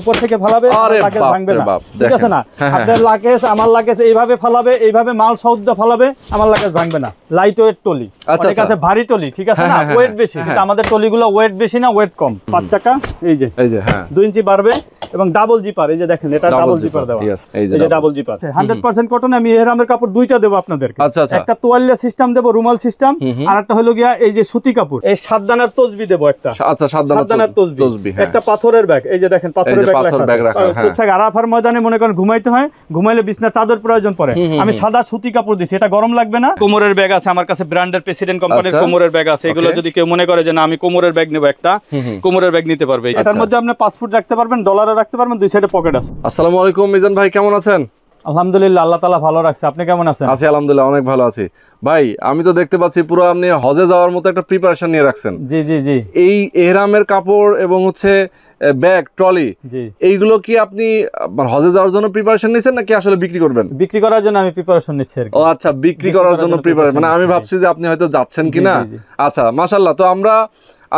উপর থেকে ফালাবে ভাঙবে না ঠিক আছে না হ্যাঁ, হ্যাঁ, আপনার লাগেজ হ্যাঁ। আমার লাগেজ এইভাবে ফালাবে এইভাবে মাল সৌদ্য ফালাবে আমার লাগেজ ভাঙবে না লাইট ওয়েট টলি আচ্ছা, আচ্ছা। আছে ভারী টলি ঠিক আছে না ওয়েট বেশি আমাদের টলিগুলো ওয়েট বেশি না ওয়েট কম পাঁচ চাকা এই যে এই যে হ্যাঁ ইঞ্চি এবং ডাবল জিপার এই যে দেখেন এটা ডাবল জিপার দেওয়া এই যে ডাবল জিপার 100% কটন আমি এরামের কাপড় দুইটা দেব আপনাদেরকে আচ্ছা, একটা তোয়াল্লা সিস্টেম দেব রুমাল সিস্টেম আর একটা হলো গিয়া এই যে সুতি কাপড় এই সাত দানার তসবি দেব একটা আচ্ছা সাত দানার তসবি একটা পাথরের ব্যাগ এই যে দেখেন হ্যাঁ। আচ্ছা, আরাফার ময়দানে মনে করেন ঘুমাইতে হয় ঘুমাইলে বিছনা চাদর প্রয়োজন পড়ে আমি সাদা সুতি কাপড় দিছি এটা গরম লাগবে না কোমরের ব্যাগ আছে আমার কাছে ব্র্যান্ডের প্রেসিডেন্ট কোম্পানির আচ্ছা। কোমরের ব্যাগ আছে এগুলো যদি কেউ মনে করে যে না আমি কোমরের ব্যাগ নেব একটা কোমরের ব্যাগ নিতে পারবে এটার আচ্ছা। মধ্যে আপনি পাসপোর্ট রাখতে পারবেন ডলারও রাখতে পারবেন দুই সাইডে পকেট আছে আসসালামু আলাইকুম মিজান ভাই কেমন আছেন আলহামদুলিল্লাহ আল্লাহ তালা ভালো রাখছে আপনি কেমন আছেন আছি আলহামদুলিল্লাহ অনেক ভালো আছি ভাই আমি তো দেখতে পাচ্ছি পুরো আপনি হজে যাওয়ার মতো একটা প্রিপারেশন নিয়ে রাখছেন জি জি জি এই এহরামের কাপড় এবং হচ্ছে ব্যাগ ট্রলি এইগুলো কি আপনি হজে যাওয়ার জন্য প্রিপারেশন নিচ্ছেন নাকি আসলে বিক্রি করবেন বিক্রি করার জন্য আমি প্রিপারেশন নিচ্ছি ও আচ্ছা বিক্রি করার জন্য প্রিপারেশন মানে আমি ভাবছি যে আপনি হয়তো যাচ্ছেন কিনা আচ্ছা মাশাল্লাহ তো আমরা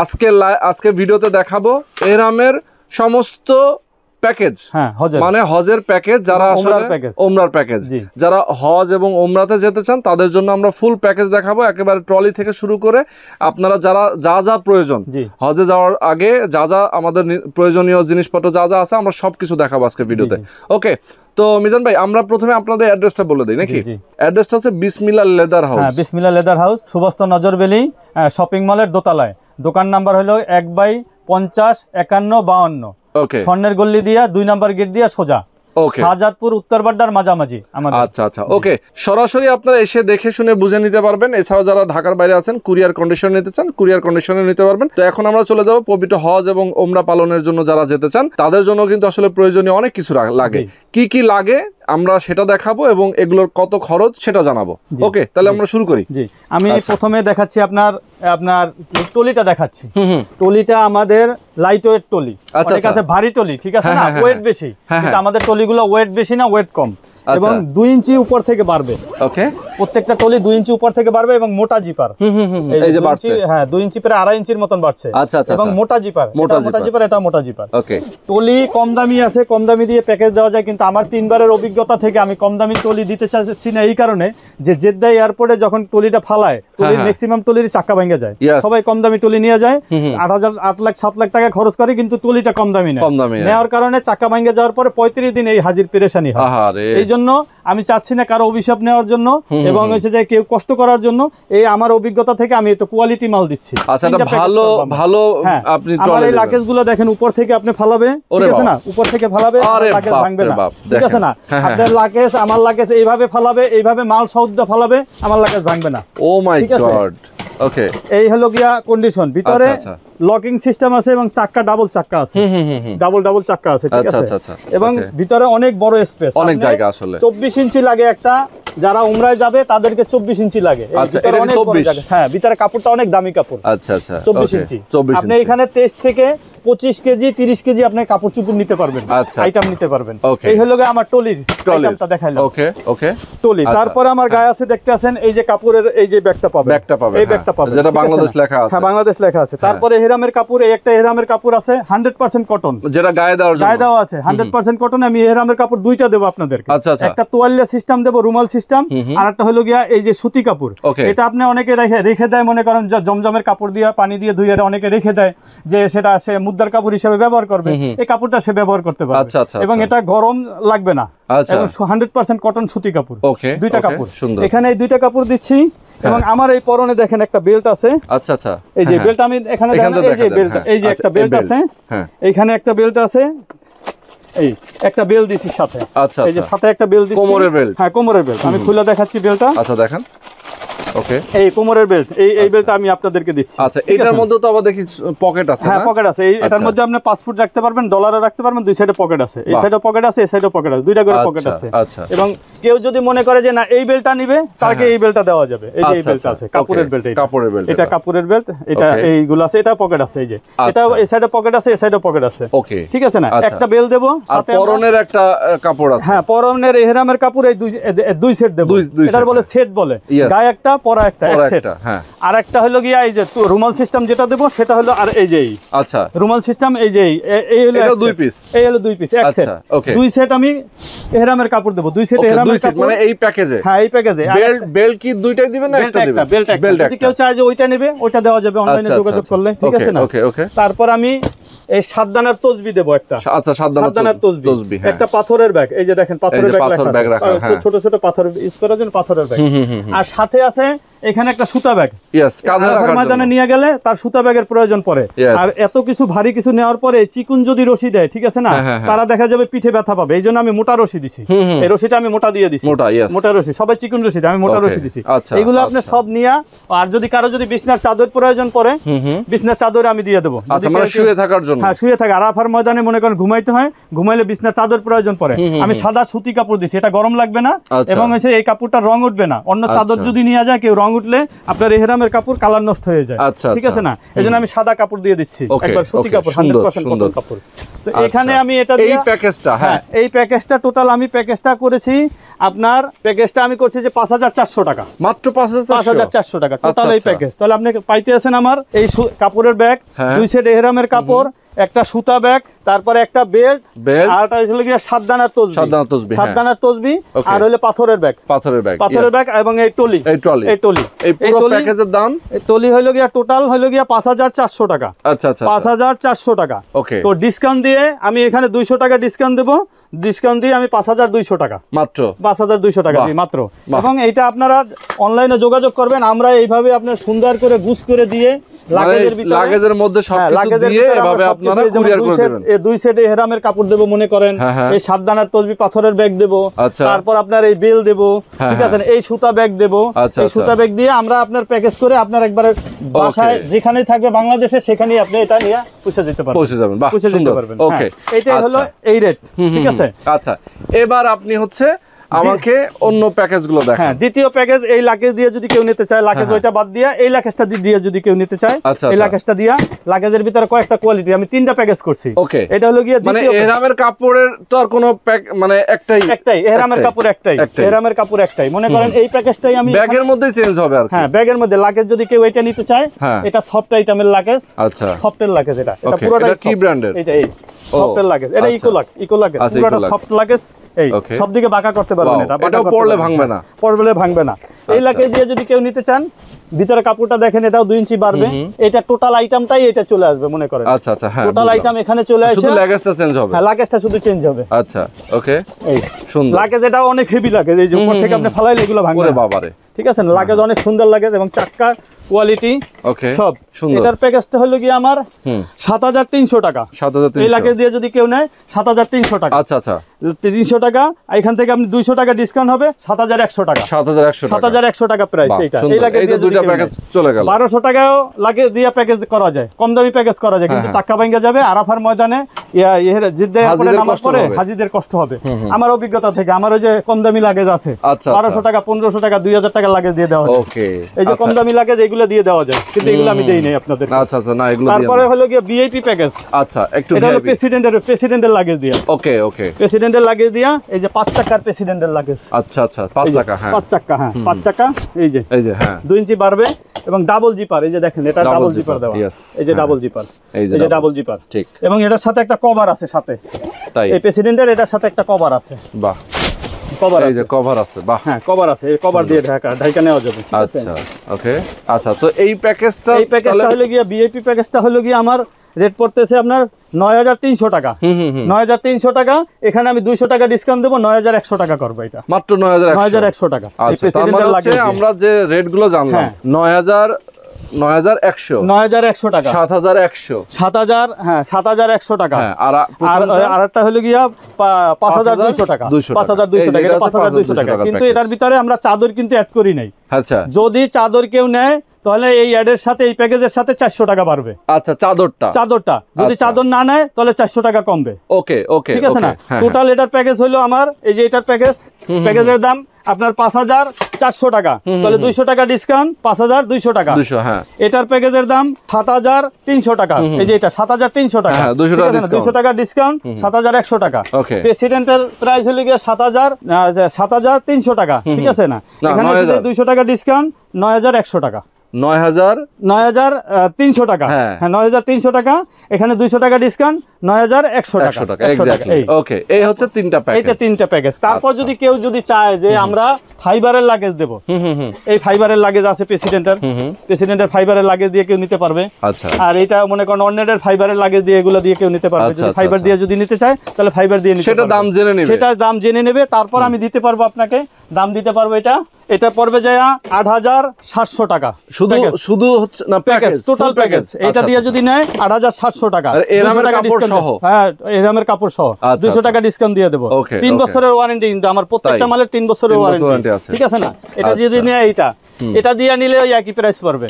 আজকে আজকে ভিডিওতে দেখাবো এরামের সমস্ত প্যাকেজ মানে হজের প্যাকেজ যারা আসলে ওমরার প্যাকেজ যারা হজ এবং ওমরাতে যেতে চান তাদের জন্য আমরা ফুল প্যাকেজ দেখাবো একেবারে ট্রলি থেকে শুরু করে আপনারা যারা যা যা প্রয়োজন হজে যাওয়ার আগে যা যা আমাদের প্রয়োজনীয় জিনিসপত্র যা যা আছে আমরা সবকিছু দেখাবো আজকে ভিডিওতে ওকে তো মিজান ভাই আমরা প্রথমে আপনাদের অ্যাড্রেসটা বলে দিই নাকি অ্যাড্রেসটা হচ্ছে বিসমিল্লা লেদার হ্যাঁ, হাউস হ্যাঁ লেদার হাউস সুবস্ত নজরবেলি শপিং মলের দোতলায় দোকান নাম্বার হলো এক বাই পঞ্চাশ একান্ন বাউান্ন ওকে স্বর্ণের গল্লি দিয়া দুই নাম্বার গেট দিয়া সোজা মাঝামাঝি আচ্ছা আচ্ছা ওকে সরাসরি আপনারা এসে দেখে শুনে বুঝে নিতে পারবেন এছাড়াও যারা ঢাকার বাইরে আছেন কন্ডিশন নিতে চান কুরিয়ার নিতে পারবেন তো এখন আমরা চলে যাবো পবিত্র হজ এবং ওমরা পালনের জন্য যারা যেতে চান তাদের জন্য কিন্তু আসলে প্রয়োজনীয় অনেক কিছু লাগে কি কি লাগে আমরা সেটা দেখাবো এবং এগুলোর কত খরচ সেটা জানাবো ওকে তাহলে আমরা শুরু করি জি আমি আচ্ছা। প্রথমে দেখাচ্ছি আপনার আপনার টলিটা দেখাচ্ছি টলিটা আমাদের লাইট ওয়েট টলি আচ্ছা, আচ্ছা। ভারী টলি ঠিক আছে হ্যাঁ, না ওয়েট হ্যাঁ, হ্যাঁ, বেশি আমাদের টলিগুলো ওয়েট বেশি না ওয়েট কম আচ্ছা। এবং দুই ইঞ্চি উপর থেকে বাড়বে ওকে প্রত্যেকটা টলি দুই ইঞ্চি উপর থেকে বাড়বে এবং মোটা জিপার হ্যাঁ দুই ইঞ্চি প্রায় আড়াই ইঞ্চির মতন বাড়ছে আচ্ছা, আচ্ছা, এবং মোটা জিপার মোটা জিপার এটা মোটা জিপার টলি কম দামি আছে কম দামি দিয়ে প্যাকেজ দেওয়া যায় কিন্তু আমার তিনবারের অভিজ্ঞতা থেকে আমি কম দামি টলি দিতে চাচ্ছি না এই কারণে যে জেদ্দা এয়ারপোর্টে যখন টলিটা ফালায় ম্যাক্সিমাম টলির হ্যাঁ। চাকা ভেঙে যায় সবাই কম দামি টলি নিয়ে যায় আট হাজার আট লাখ সাত লাখ টাকা খরচ করে কিন্তু টলিটা কম দামি হ্যাঁ। নেওয়ার কারণে চাকা ভেঙে যাওয়ার পরে পঁয়ত্রিশ দিন এই হাজির পেরেশানি হয় এই no, আমি চাচ্ছি না কারো অভিশাপ নেওয়ার জন্য এবং হচ্ছে যে কেউ কষ্ট করার জন্য এই আমার অভিজ্ঞতা থেকে আমি একটু কোয়ালিটি মাল দিচ্ছি আচ্ছা, ভালো ভালো হ্যাঁ, আপনি আমার এই লাকেজগুলো দেখেন উপর থেকে আপনি ফালাবে ঠিক আছে না উপর থেকে ফালাবে লাকেজ ভাঙবে না ঠিক আছে না হ্যাঁ, হ্যাঁ, আপনার লাকেজ আমার লাকেজ এইভাবে ফালাবে এইভাবে মাল সৌদ্য ফালাবে আমার লাকেজ ভাঙবে না ও মাই গড ওকে এই হলো গিয়া কন্ডিশন ভিতরে লকিং আচ্ছা, সিস্টেম আচ্ছা। আছে এবং চাক্কা ডাবল চাক্কা আছে ডাবল ডাবল চাক্কা আছে ঠিক আছে এবং ভিতরে অনেক বড় স্পেস অনেক জায়গা আসলে 24 চব্বিশ ইঞ্চি লাগে একটা যারা উমরায় যাবে তাদেরকে চব্বিশ ইঞ্চি লাগে আচ্ছা, হ্যাঁ ভিতরে কাপড়টা অনেক দামি কাপড় আচ্ছা আচ্ছা চব্বিশ ইঞ্চি আপনি এখানে তেইশ থেকে পঁচিশ কেজি তিরিশ কেজি আপনার কাপড় চুপুর নিতে পারবেন আইটেম আচ্ছা, আচ্ছা। নিতে পারবেন এই হলো আমার টলির আইটেমটা দেখাইলাম ওকে ওকে টলি আচ্ছা। তারপরে আমার গায়ে আছে দেখতে আছেন এই যে কাপড়ের এই যে ব্যাগটা পাবে ব্যাগটা পাবেন এই হ্যাঁ। ব্যাগটা পাবে যেটা বাংলাদেশ লেখা আছে হ্যাঁ বাংলাদেশ লেখা আছে হ্যাঁ। তারপরে হেরামের কাপড় এই একটা হেরামের কাপড় আছে 100% কটন যেটা গায়ে দেওয়ার গায়ে দেওয়া আছে 100% কটন আমি হেরামের কাপড় দুইটা দেব আপনাদেরকে একটা তোয়ালিয়া সিস্টেম দেব রুমাল সিস্টেম আর একটা হলো গিয়া এই যে সুতি কাপড় এটা আপনি অনেকে রেখে রেখে দেয় মনে করেন জমজমের কাপড় দিয়ে পানি দিয়ে ধুয়ে অনেকে রেখে দেয় যে সেটা সে উদ্ধার কাপড় হিসেবে ব্যবহার করবে এই কাপড়টা সে ব্যবহার করতে পারবে আচ্ছা, আচ্ছা, এবং আচ্ছা। এটা গরম লাগবে না এবং হান্ড্রেড পার্সেন্ট কটন সুতি কাপড় দুইটা কাপড় এখানে এই দুইটা কাপড় দিচ্ছি হ্যাঁ। এবং আমার এই পরনে দেখেন একটা বেল্ট আছে আচ্ছা আচ্ছা এই যে বেল্ট হ্যাঁ, হ্যাঁ। আমি এখানে এই যে বেল্ট এই যে একটা বেল্ট আছে এখানে একটা বেল্ট আছে এই একটা বেল দিছি সাথে আচ্ছা এই যে সাথে একটা বেল দিছি কোমরের বেল্ট হ্যাঁ কোমরের বেল্ট আমি খুলে দেখাচ্ছি বেলটা আচ্ছা দেখেন ওকে এই কোমরের বেল্ট এই এই বেল্ট আচ্ছা। আমি আপনাদেরকে দিচ্ছি আচ্ছা এটার মধ্যে তো আবার দেখি পকেট আছে হ্যাঁ পকেট আছে আচ্ছা। এটার মধ্যে আপনি রাখতে পারবেন ডলারও রাখতে পারবেন দুই সাইডে পকেট আছে এই সাইডে পকেট আছে এই সাইডে পকেট আছে দুইটা করে পকেট আচ্ছা, আছে এবং কেউ যদি মনে করে যে না এই বেল্টটা হ্যাঁ, তাকে হ্যাঁ। এই বেল্টটা দেওয়া যাবে এই যে এই বেল্ট আছে কাপড়ের বেল্ট কাপড়ের বেল্ট এটা কাপড়ের বেল্ট এটা এইগুলো আছে এটা পকেট আছে এই যে এটা এই সাইডে পকেট আছে এই সাইডে পকেট আছে ওকে ঠিক আছে না একটা বেল্ট দেবো আর পরনের একটা কাপড় আছে হ্যাঁ পরনের ইহরামের কাপড় এই দুই সেট দেব এটার বলে সেট হ্যাঁ। বলে গায়ে একটা পরা একটা আর একটা হ্যাঁ। হলো গিয়া এই যে রুমাল সিস্টেম যেটা দেবো সেটা হলো আর এই আচ্ছা রুমাল সিস্টেম এই এই হলো দুই পিস এই হলো দুই পিস এক সেট দুই সেট আমি এহরামের কাপড় দেবো দুই সেট এহরামের মানে কাপড় মানে এই প্যাকেজে হ্যাঁ এই প্যাকেজে বেল্ট বেল্ট কি দুইটাই দিবেন না একটা দিবেন বেল্ট একটা বেল্ট কেউ চায় যে ওইটা নেবে ওইটা দেওয়া যাবে অনলাইনে আচ্ছা, আচ্ছা, যোগাযোগ আচ্ছা। করলে ঠিক আছে না ওকে ওকে তারপর আমি এই সাত দানার তসবি দেবো একটা আচ্ছা সাত দানার তসবি হ্যাঁ। একটা পাথরের ব্যাগ এই যে দেখেন পাথরের ব্যাগ রাখা ছোট হ্যাঁ। ছোট পাথর ইউজ করার জন্য পাথরের ব্যাগ আর সাথে আছে Bye. এখানে একটা সুতা ব্যাগ ময়দানে নিয়ে গেলে তার সুতা ব্যাগের প্রয়োজন পড়ে আর এত কিছু ভারী কিছু নেওয়ার পরে চিকুন যদি রশি দেয় ঠিক আছে না হ্যাঁ, হ্যাঁ, হ্যাঁ। তারা দেখা যাবে পিঠে ব্যথা পাবে এই জন্য আমি মোটা রশি দিছি এই রশিটা আমি মোটা দিয়ে দিচ্ছি মোটা রশি সবাই চিকুন রশি আমি মোটা রশি দিছি আচ্ছা, এগুলো আচ্ছা। আপনি সব নিয়ে আর যদি কারো যদি বিছনার চাদর প্রয়োজন পড়ে বিছনার চাদর আমি দিয়ে দেবো আচ্ছা, মানে শুয়ে থাকার জন্য হ্যাঁ শুয়ে থাকে আরাফার ময়দানে মনে করেন ঘুমাইতে হয় ঘুমাইলে বিছনার চাদর প্রয়োজন পড়ে আমি সাদা সুতি কাপড় দিছি এটা গরম লাগবে না এবং এই কাপড়টা রং উঠবে না অন্য চাদর যদি নিয়ে যায় কেউ রং উঠলে আপনার এহেরামের কাপড় কালার নষ্ট হয়ে যায় আচ্ছা, ঠিক আচ্ছা। আছে না এই জন্য আমি সাদা কাপড় দিয়ে দিচ্ছি একবার সুতি কাপড় 100% কাপড় তো আচ্ছা। এখানে আমি এটা এই প্যাকেজটা হ্যাঁ এই প্যাকেজটা টোটাল আমি প্যাকেজটা করেছি আপনার প্যাকেজটা আমি করছি যে পাঁচ হাজার চারশো টাকা মাত্র পাঁচ হাজার চারশো টাকা টোটাল এই প্যাকেজ তাহলে আপনি পাইতে আছেন আমার এই কাপড়ের ব্যাগ দুই সেট এহেরামের কাপড় একটা সুতা ব্যাগ তারপরে একটা বেল্ট আর একটা সাতদানার তসবি তসবি হ্যাঁ। আর হলো পাথরের ব্যাগ পাথরের ব্যাগ পাথরের ব্যাগ এবং এই টলি এই টলি এই টলি এই পুরো প্যাকেজের দাম এই টলি হলো গিয়া টোটাল হলো গিয়া 5400 টাকা আচ্ছা আচ্ছা 5400 আচ্ছা। টাকা ওকে তো ডিসকাউন্ট দিয়ে আমি এখানে 200 টাকা ডিসকাউন্ট দেব ডিসকাউন্ট দিয়ে আমি পাঁচ হাজার দুইশো টাকা মাত্র পাঁচ হাজার দুইশো টাকা দিই মাত্র এবং এটা আপনারা অনলাইনে যোগাযোগ করবেন আমরা এইভাবে আপনার সুন্দর করে গুছ করে দিয়ে এই সুতা ব্যাগ আচ্ছা, আচ্ছা। দিয়ে আমরা আপনার প্যাকেজ করে আপনার একবারে বাসায় যেখানে থাকবে বাংলাদেশে সেখানেই আপনি এটা নিয়ে পৌঁছে যেতে পারবেন ওকে হ্যাঁ, এটাই হলো আচ্ছা। এই রেট ঠিক আছে আচ্ছা এবার আপনি হচ্ছে আমাকে অন্য প্যাকেজগুলো গুলো হ্যাঁ, দ্বিতীয় প্যাকেজ এই লাগেজ দিয়ে যদি কেউ নিতে চায় লাগেজ হ্যাঁ, ওইটা হ্যাঁ। বাদ দিয়া এই লাগেজটা দিয়ে যদি কেউ নিতে চায় আচ্ছা, এই লাগেজটা আচ্ছা। দিয়া লাগেজের ভিতরে কয়েকটা কোয়ালিটি আমি তিনটা প্যাকেজ করছি ওকে এটা হলো গিয়ে মানে এরামের কাপড়ের তো আর কোনো মানে একটাই একটাই এরামের কাপড় একটাই এরামের কাপড় একটাই মনে করেন এই প্যাকেজটাই আমি ব্যাগের মধ্যে চেঞ্জ হবে আর হ্যাঁ ব্যাগের মধ্যে লাগেজ যদি কেউ এটা নিতে চায় এটা সফট আইটেমের লাগেজ আচ্ছা সফটের লাগেজ এটা এটা পুরোটা কি ব্র্যান্ডের এটা এই সফটের লাগেজ এটা ইকো লাগ ইকো লাগেজ পুরোটা সফট লাগেজ এই সব বাঁকা করতে পারবেন এটা এটাও পড়লে ভাঙবে না পড়লে ভাঙবে না আচ্ছা। এই লাকেজ দিয়ে যদি কেউ নিতে চান ভিতরে কাপড়টা দেখেন এটাও দুই ইঞ্চি বাড়বে এটা টোটাল আইটেমটাই এটা চলে আসবে মনে করেন আচ্ছা আচ্ছা হ্যাঁ টোটাল আইটেম এখানে চলে আসবে শুধু লাগেজটা চেঞ্জ হবে হ্যাঁ লাগেজটা শুধু চেঞ্জ হবে আচ্ছা ওকে এই সুন্দর লাগেজ এটাও অনেক হেভি লাগে এই যে উপর থেকে আপনি ফালাইলে এগুলো ভাঙবে বাবারে ঠিক আছে লাগেজ অনেক সুন্দর লাগেজ এবং চাক্কা কোয়ালিটি ওকে সব সুন্দর এটার প্যাকেজটা হলো কি আমার 7300 টাকা 7300 এই লাগেজ দিয়ে যদি কেউ নেয় 7300 টাকা আচ্ছা আচ্ছা তিনশো টাকা এইখান থেকে আপনি 200 টাকা ডিসকাউন্ট হবে 7100 টাকা 7100 টাকা 7100 টাকা প্রাইস এইটা এই লাগেজ দিয়ে দুটো প্যাকেজ চলে গেল 1200 টাকাও লাগে দিয়ে প্যাকেজ করা যায় কম দামি প্যাকেজ করা যায় কিন্তু হ্যাঁ, হ্যাঁ। চাক্কা ভাঙা যাবে আরাফার ময়দানে নামাজ পড়ে হাজীদের কষ্ট হবে আমার অভিজ্ঞতা থেকে আমার ওই যে কম দামি লাগেজ আছে 1200 আচ্ছা, আচ্ছা। টাকা 1500 টাকা 2000 টাকা টাকা লাগেজ দিয়ে দেওয়া ওকে এই যে আচ্ছা। কম দামি লাগেজ এগুলো দিয়ে দেওয়া যায় কিন্তু এগুলো আমি দেই নাই আপনাদের আচ্ছা আচ্ছা না এগুলো তারপরে হলো গিয়ে ভিআইপি প্যাকেজ আচ্ছা একটু এটা হলো প্রেসিডেন্টের প্রেসিডেন্টের লাগেজ দিয়া ওকে ওকে প্রেসিডেন্টের লাগেজ দিয়া এই যে 5 টাকার প্রেসিডেন্টের লাগেজ আচ্ছা আচ্ছা 5 টাকা হ্যাঁ 5 টাকা হ্যাঁ 5 টাকা এই যে এই যে হ্যাঁ 2 ইঞ্চি বাড়বে এবং ডাবল জিপার এই যে দেখেন এটা ডাবল জিপার দেওয়া এই যে ডাবল হ্যাঁ। জিপার এই যে ডাবল জিপার ঠিক এবং এটার সাথে একটা কভার আছে সাথে তাই এই প্রেসিডেন্টের এটার সাথে একটা কভার আছে বাহ কভার এই যে কভার আছে বাহ হ্যাঁ কভার আছে এই কভার দিয়ে ঢাকা ঢাকা নেওয়া যাবে আচ্ছা ওকে আচ্ছা তো এই প্যাকেজটা এই প্যাকেজটা হলো গিয়া বিএপি প্যাকেজটা হলো গিয়া আমার রেট পড়তেছে আপনার নয় হাজার তিনশো টাকা নয় হাজার তিনশো টাকা এখানে আমি দুইশো টাকা ডিসকাউন্ট দেবো নয় হাজার একশো টাকা করবো এটা মাত্র নয় হাজার নয় হাজার একশো টাকা আচ্ছা, মানে আমরা যে রেট গুলো জানলাম হ্যাঁ। নয় হাজার হ্যাঁ, হ্যাঁ, এটার ভিতরে আমরা চাদর কিন্তু অ্যাড করি নাই আচ্ছা। যদি চাদর কেউ নেয় তাহলে এই অ্যাডের সাথে এই প্যাকেজের সাথে চারশো টাকা বাড়বে আচ্ছা চাদরটা চাদরটা যদি আচ্ছা। চাদর না নেয় তাহলে চারশো টাকা কমবে ওকে ওকে ঠিক আছে না টোটাল হ্যাঁ, এটার প্যাকেজ হলো আমার এই যে এটার প্যাকেজ প্যাকেজের দাম আপনার পাঁচ হাজার চারশো টাকা তাহলে দুইশো টাকা ডিসকাউন্ট পাঁচ হাজার দুইশো টাকা হ্যাঁ। এটার প্যাকেজের দাম সাত হাজার তিনশো টাকা এই যে এটা সাত হাজার তিনশো টাকা হ্যাঁ, দুইশো টাকা ডিসকাউন্ট সাত হাজার একশো টাকা প্রেসিডেন্টের প্রাইস হলে গিয়ে সাত হাজার সাত হাজার তিনশো টাকা ঠিক আছে না এখানে দুইশো টাকা ডিসকাউন্ট নয় হাজার একশো টাকা ফাইবারের লাগেজ হ্যাঁ। হ্যাঁ, এই ফাইবারের লাগেজ আচ্ছা। আছে ফাইবারের লাগেজ দিয়ে কেউ নিতে পারবে আচ্ছা। আর এটা মনে করেন ফাইবারের লাগেজ দিয়ে এগুলো দিয়ে কেউ নিতে পারবে ফাইবার আচ্ছা, দিয়ে যদি নিতে চায় তাহলে ফাইবার দিয়ে সেটা দাম জেনে নেবে সেটা দাম জেনে নেবে তারপর আমি দিতে পারবো আপনাকে দাম দিতে পারবো এটা এটা পড়বে যায় আট হাজার সাতশো টাকা শুধু শুধু হচ্ছে টোটাল প্যাকেজ এটা আচ্ছা, দিয়ে আচ্ছা, যদি আচ্ছা। নেয় আট হাজার সাতশো টাকা এরামের হ্যাঁ, কাপড় সহ হ্যাঁ কাপড় সহ দুশো টাকা ডিসকাউন্ট দিয়ে দেবো তিন বছরের ওয়ারেন্টি কিন্তু আমার প্রত্যেকটা মালের তিন বছরের ওয়ারেন্টি আছে ঠিক আছে না এটা যদি নেয় এইটা এটা দিয়ে নিলে ওই একই প্রাইস পড়বে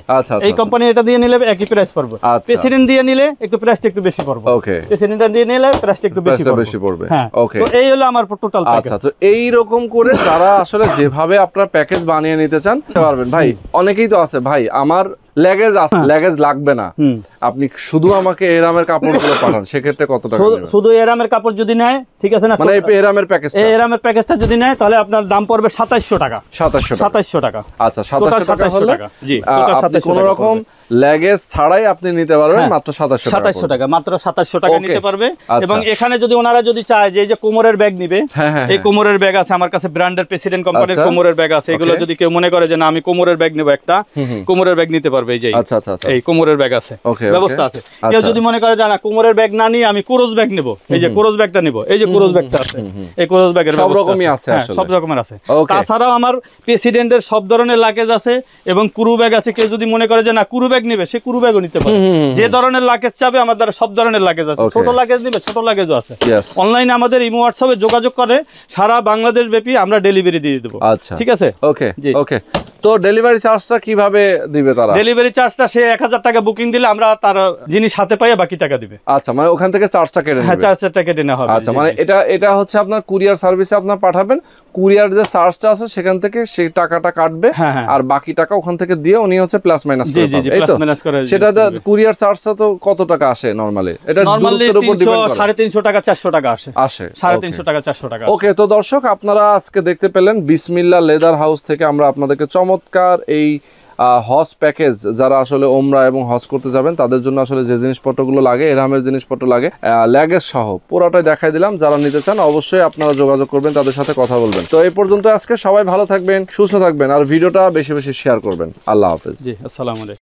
এই কোম্পানি এটা দিয়ে নিলে একই প্রাইস পড়বে প্রেসিডেন্ট দিয়ে নিলে একটু প্রাইসটা একটু বেশি পড়বে ওকে প্রেসিডেন্টটা দিয়ে নিলে প্রাইসটা একটু বেশি পড়বে হ্যাঁ এই হলো আমার টোটাল আচ্ছা তো এই রকম করে তারা আসলে যেভাবে আপনার প্যাকেজ বানিয়ে নিতে চান পারবেন ভাই অনেকেই তো আছে ভাই আমার লেগেজ আছে লেগেজ লাগবে না আপনি শুধু আমাকে এরামের কাপড়গুলো পাঠান সেক্ষেত্রে কত টাকা শুধু এরামের কাপড় যদি নেয় ঠিক আছে না মানে এরামের প্যাকেজ এরামের প্যাকেজটা যদি নেয় তাহলে আপনার দাম পড়বে 2700 টাকা 2700 2700 টাকা আচ্ছা 2700 টাকা হলে জি আপনি কোনো রকম লেগেজ ছাড়াই আপনি নিতে পারবেন হ্যাঁ, মাত্র 2700 টাকা 2700 টাকা মাত্র 2700 টাকা নিতে পারবে আচ্ছা। এবং এখানে যদি ওনারা যদি চায় যে এই যে কোমরের ব্যাগ নিবে হ্যাঁ, হ্যাঁ, এই কোমরের ব্যাগ আছে আমার কাছে ব্র্যান্ডের প্রেসিডেন্ট কোম্পানির কোমরের ব্যাগ আছে এগুলো যদি কেউ মনে করে যে না আমি কোমরের ব্যাগ নেব একটা কোমরের ব্যাগ নিতে পারবে পারবে এই যে আচ্ছা, আচ্ছা আচ্ছা এই কোমরের ব্যাগ আছে ব্যবস্থা আছে কেউ আচ্ছা। যদি মনে করে জানা কোমরের ব্যাগ না নিয়ে আমি কোরস ব্যাগ নেব এই যে কোরস ব্যাগটা নেব এই যে কোরস ব্যাগটা আছে এই কোরস ব্যাগের সব রকমই আছে হ্যাঁ, সব রকমের আছে তাছাড়াও আমার প্রেসিডেন্টের সব ধরনের লাগেজ আছে এবং কুরু ব্যাগ আছে কেউ যদি মনে করে যে না কুরু ব্যাগ নেবে সে কুরু ব্যাগও নিতে পারে যে ধরনের লাগেজ চাবে আমার দ্বারা সব ধরনের লাগেজ আছে ছোট লাগেজ নিবে ছোট লাগেজও আছে অনলাইনে আমাদের ইমো হোয়াটসঅ্যাপে যোগাযোগ করে সারা বাংলাদেশ ব্যাপী আমরা ডেলিভারি দিয়ে দেবো আচ্ছা ঠিক আছে ওকে ওকে তো ডেলিভারি চার্জটা কিভাবে দিবে তারা ডেলিভারি চার্জটা সে এক হাজার টাকা বুকিং দিলে আমরা তার জিনিস হাতে পাইয়া বাকি টাকা দিবে আচ্ছা মানে ওখান থেকে চার্জটা কেটে হ্যাঁ চার্জটা কেটে নেওয়া হবে আচ্ছা মানে এটা এটা হচ্ছে আপনার কুরিয়ার সার্ভিসে আপনার পাঠাবেন কুরিয়ার যে চার্জটা আছে সেখান থেকে সেই টাকাটা কাটবে হ্যাঁ, হ্যাঁ। আর বাকি টাকা ওখান থেকে দিয়ে উনি হচ্ছে প্লাস মাইনাস জি জি প্লাস মাইনাস করে সেটা কুরিয়ার চার্জটা তো কত টাকা আসে নরমালি এটা নরমালি সাড়ে 350 টাকা 400 টাকা আসে আসে 350 টাকা 400 টাকা ওকে তো দর্শক আপনারা আজকে দেখতে পেলেন বিসমিল্লাহ লেদার হাউস থেকে আমরা আপনাদেরকে চমক চমৎকার এই হজ প্যাকেজ যারা আসলে ওমরা এবং হজ করতে যাবেন তাদের জন্য আসলে যে জিনিসপত্রগুলো লাগে এরামের জিনিসপত্র লাগে ল্যাগেজ সহ পুরোটাই দেখাই দিলাম যারা নিতে চান অবশ্যই আপনারা যোগাযোগ করবেন তাদের সাথে কথা বলবেন তো এই পর্যন্ত আজকে সবাই ভালো থাকবেন সুস্থ থাকবেন আর ভিডিওটা বেশি বেশি শেয়ার করবেন আল্লাহ হাফেজ জি আসসালামু আলাইকুম